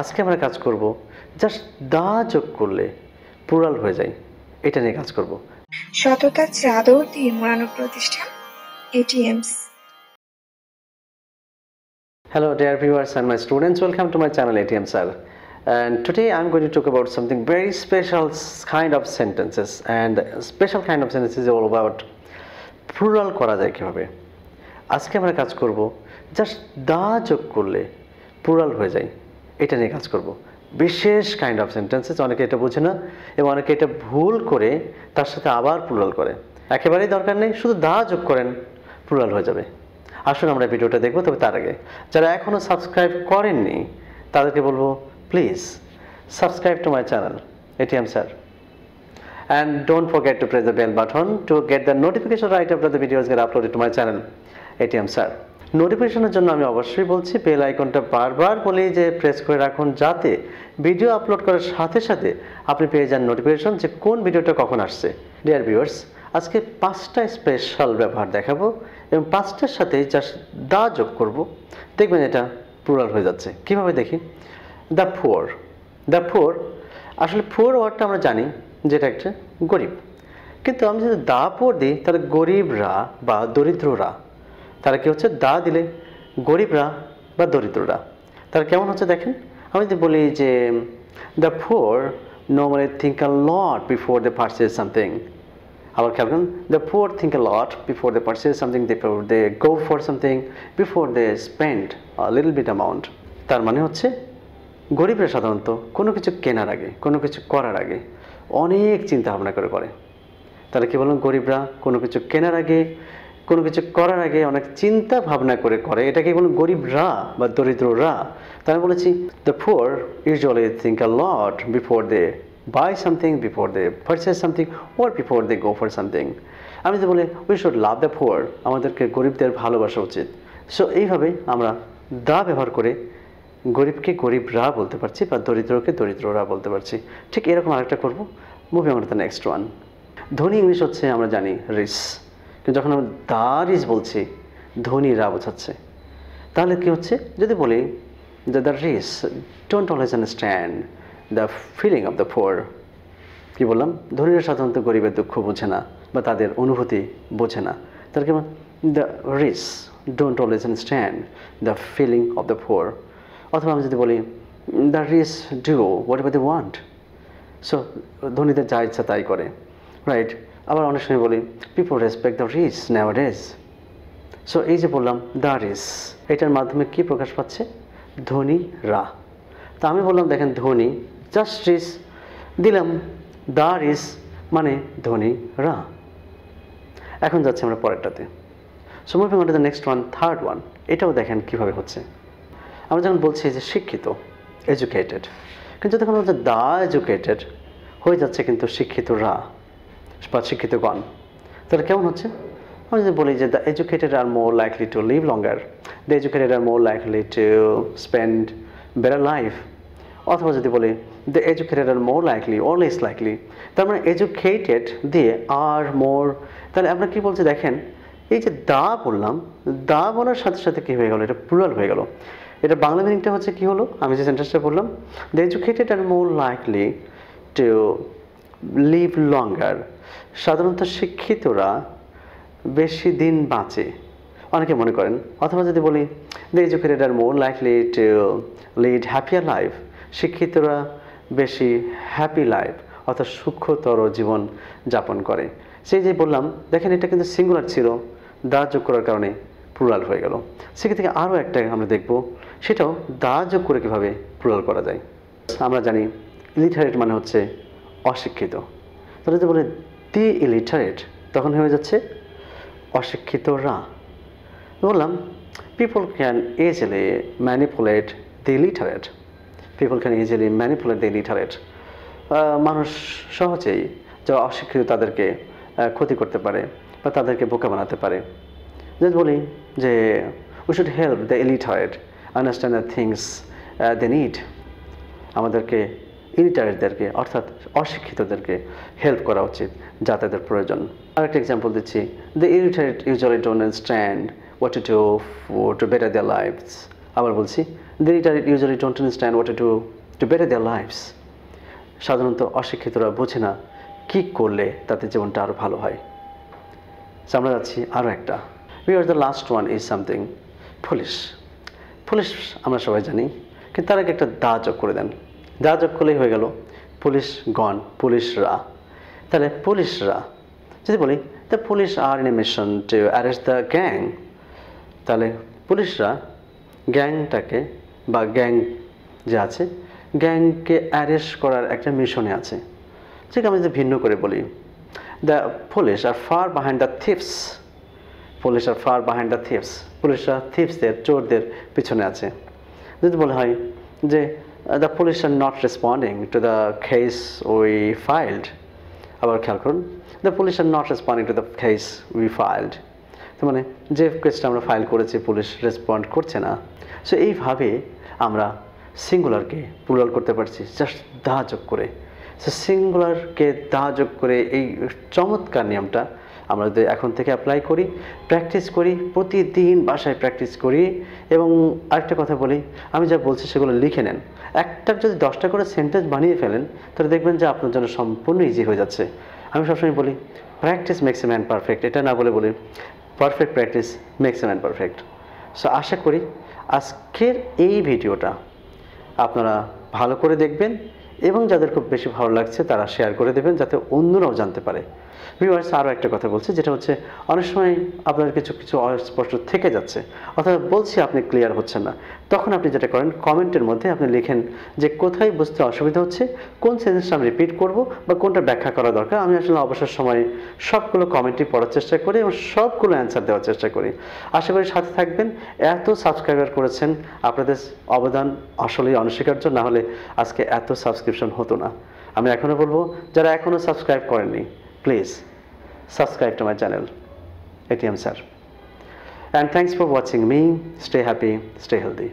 আজকে আমরা কাজ করব জাস্ট দা যোগ করলে পুরাল হয়ে যায় এটা নিয়ে কাজ করব সততার চাদর দিয়ে মোড়ানো প্রতিষ্ঠান ATMs Hello dear viewers and my students welcome to my channel ATM sir and today I'm going to talk about something very special kind of sentences and special kind of sentences all about plural করা যায় কিভাবে আজকে আমরা কাজ করব just দা যোগ করলে plural হয়ে যায় এটা নিয়ে কাজ করব। বিশেষ কাইন্ড অফ সেন্টেন্সেস অনেকে এটা বোঝে না এবং অনেকে এটা ভুল করে তার সাথে আবার প্লুরাল করে একেবারেই দরকার নেই শুধু দা যোগ করেন প্লুরাল হয়ে যাবে আসুন আমরা ভিডিওটা দেখব তবে তার আগে যারা এখনও সাবস্ক্রাইব করেননি তাদেরকে বলবো please subscribe to my channel ATM sir and don't forget to press the bell button to get the notification right of the videos get upload to my channel ATM sir নোটিফিকেশনের জন্য আমি অবশ্যই বলছি bell আইকনটা বারবার বলেই যে press করে রাখুন যাতে ভিডিও আপলোড করার সাথে সাথে আপনি পেয়ে যান নোটিফিকেশন যে কোন ভিডিওটা কখন আসছে ডিয়ার ভিউয়ার্স আজকে পাঁচটা স্পেশাল ব্যবহার দেখাবো এবং পাঁচটার সাথে জাস্ট দা যোগ করব দেখবেন এটা প্লুরাল হয়ে যাচ্ছে কিভাবে দেখি দ্য ফোর দ্য ফোর আসলে ফোর ওয়ার্ডটা আমরা জানি যেটা একটা গরিব কিন্তু আমি যদি দা পড় দিই তাহলে গরিবরা বা দরিদ্ররা তারা কি হচ্ছে দা দিলে গরিবরা বা দরিদ্ররা তারা কেমন হচ্ছে দেখেন আমি যদি বলি যে the poor normally think a lot before the purchase something আবার খেয়াল করেন the poor think a lot before the purchase something they they go for something before they spend little bit amount তার মানে হচ্ছে গরিবরা সাধারণত কোনো কিছু কেনার আগে কোনো কিছু করার আগে অনেক চিন্তা ভাবনা করে করে তারা কী বলুন গরিবরা কোনো কিছু কেনার আগে কোনো কিছু করার আগে অনেক চিন্তা ভাবনা করে করে এটাকে কোনো গরিবরা বা দরিদ্ররা তাই বলেছি the poor usually think a lot before they buy something before they purchase something or before they go for something আমি তো বলে we should love the poor আমাদেরকে গরিবদের ভালোবাসা উচিত সো এইভাবে আমরা দা ব্যবহার করে গরিবকে গরিবরা বলতে পারছি বা দরিদ্রকে দরিদ্ররা বলতে পারছি ঠিক এরকম আরেকটা করবো মুভি আমরা তো নেক্সট ওয়ান ধনী ইংলিশ হচ্ছে আমরা জানি রিস কিন্তু যখন আমরা দারিজ বলছি ধনী রা বোঝাচ্ছে তাহলে কী হচ্ছে যদি বলি the the rich don't always understand the feeling of the poor কী বললাম ধনীরা সাধারণত গরিবের দুঃখ বোঝে না বা তাদের অনুভূতি বোঝে না তার কেমন the rich don't always understand the feeling of the poor অথবা আমি যদি বলি the rich do whatever they want so ধনীদের যা ইচ্ছা তাই করে রাইট আবার অনেক সময় বলি people respect the rich nowadays so এই যে বললাম দ্য রিস এটার মাধ্যমে কি প্রকাশ পাচ্ছে ধনী রা তা আমি বললাম দেখেন ধনী জাস্ট রিস দিলাম দ্য রিস মানে ধনী রা এখন যাচ্ছি আমরা পরেরটাতে so moving on to the next one third one এটাও দেখেন কীভাবে হচ্ছে আমরা যখন বলছি যে শিক্ষিত এজুকেটেড কিন্তু যখন বলছে দ্য এজুকেটেড হয়ে যাচ্ছে কিন্তু শিক্ষিত রা বা শিক্ষিতগণ তাহলে কেমন হচ্ছে আমি যদি বলি যে the educated are more likely to live longer the educated are more likely to spend better life অথবা যদি বলি the educated are more likely or less likely তার মানে এডুকেটেড দিয়ে আর মোর তাহলে আমরা কি বলছি দেখেন এই যে দা বললাম দা বলার সাথে সাথে কী হয়ে গেলো এটা প্লুরাল হয়ে গেল এটা বাংলা মিনিংটা হচ্ছে কী হলো আমি যে সেন্টেন্সটা বললাম the educated are more likely to live longer সাধারণত শিক্ষিতরা বেশি দিন বাঁচে অনেকে মনে করেন অথবা যদি বলি they educated are more life lead lead happier life শিক্ষিতরা বেশি হ্যাপি লাইফ অর্থাৎ সূক্ষ্মতর জীবন যাপন করে সেই যে বললাম দেখেন এটা কিন্তু সিঙ্গুলার ছিল দা যোগ করার কারণে প্লুরাল হয়ে গেল সেক্ষেত্রে থেকে আরও একটা আমরা দেখব সেটাও দা যোগ করে কীভাবে প্লুরাল করা যায় আমরা জানি লিটারেট মানে হচ্ছে অশিক্ষিত তাহলে যদি বলে দি ইলিটারেট তখন হয়ে যাচ্ছে অশিক্ষিতরা বললাম people can easily manipulate the illiterate people can easily manipulate the illiterate মানুষ সহজেই যা অশিক্ষিত তাদেরকে ক্ষতি করতে পারে বা তাদেরকে বোকা বানাতে পারে যে বলি যে we should help the illiterate understand the things the need আমাদেরকে ইনিটারেটদেরকে অর্থাৎ অশিক্ষিতদেরকে হেল্প করা উচিত যা তাদের প্রয়োজন আরেকটা এক্সাম্পল দিচ্ছি the illiterate usually don't understand what to do to better their lifes আবার বলছি the illiterate usually don't understand what to do to better their lifes সাধারণত অশিক্ষিতরা বোঝে না কী করলে তাদের জীবনটা আরও ভালো হয় আমরা যাচ্ছি আরও একটা we are the last one is something police police আমরা সবাই জানি কিন্তু তার আগে একটা দা যোগ করে দেন যা যোগ করলেই হয়ে গেল পুলিশ গন পুলিশরা তাহলে পুলিশরা যদি বলি the police are in a mission to arrest the gang তাহলে পুলিশরা গ্যাংটাকে বা গ্যাং যে আছে গ্যাংকে অ্যারেস্ট করার একটা মিশনে আছে ঠিক আমি যদি ভিন্ন করে বলি the police are far behind the thieves police are far behind the thieves পুলিশরা থিপসদের চোরদের পিছনে আছে যদি বলা হয় যে Uh, the police are not responding to the case we filed আবার খেয়াল করুন the police are not responding to the case we filed তো মানে যে কেসটা আমরা ফাইল করেছি পুলিশ রেসপন্ড করছে না সো এইভাবে আমরা সিঙ্গুলারকে প্লুরাল করতে পারছি জাস্ট দা যোগ করে সো সিঙ্গুলারকে দা যোগ করে এই চমৎকার নিয়মটা আমরা যদি এখন থেকে অ্যাপ্লাই করি প্র্যাকটিস করি প্রতিদিন বাসায় প্র্যাকটিস করি এবং আরেকটা কথা বলি আমি যা বলছি সেগুলো লিখে নেন একটা যদি দশটা করে সেন্টেন্স বানিয়ে ফেলেন তাহলে দেখবেন যে আপনার জন্য সম্পূর্ণ ইজি হয়ে যাচ্ছে আমি সবসময় বলি practice makes a man perfect এটা না বলে বলি perfect practice makes a man perfect so আশা করি আজকের এই ভিডিওটা আপনারা ভালো করে দেখবেন এবং যাদের খুব বেশি ভালো লাগছে তারা শেয়ার করে দেবেন যাতে অন্যরাও জানতে পারে ভিউয়ার্স আরও একটা কথা বলছি যেটা হচ্ছে অনেক সময় আপনার কিছু কিছু অস্পষ্ট থেকে যাচ্ছে অর্থাৎ বলছি আপনি ক্লিয়ার হচ্ছেন না তখন আপনি যেটা করেন কমেন্টের মধ্যে আপনি লিখেন যে কোথায় বুঝতে অসুবিধা হচ্ছে কোন সেন্টেন্সটা আমি রিপিট করব বা কোনটা ব্যাখ্যা করা দরকার আমি আসলে অবসর সময়ে সবগুলো কমেন্টই পড়ার চেষ্টা করি এবং সবগুলো অ্যান্সার দেওয়ার চেষ্টা করি আশা করি সাথে থাকবেন এত সাবস্ক্রাইবার করেছেন আপনাদের অবদান আসলেই অনস্বীকার্য না হলে আজকে এত সাবস্ক্রাইব সাবস্ক্রিপশন হতো না আমি এখনও বলবো যারা এখনও সাবস্ক্রাইব করেননি please subscribe to my channel ATM sir and thanks for watching me stay happy stay healthy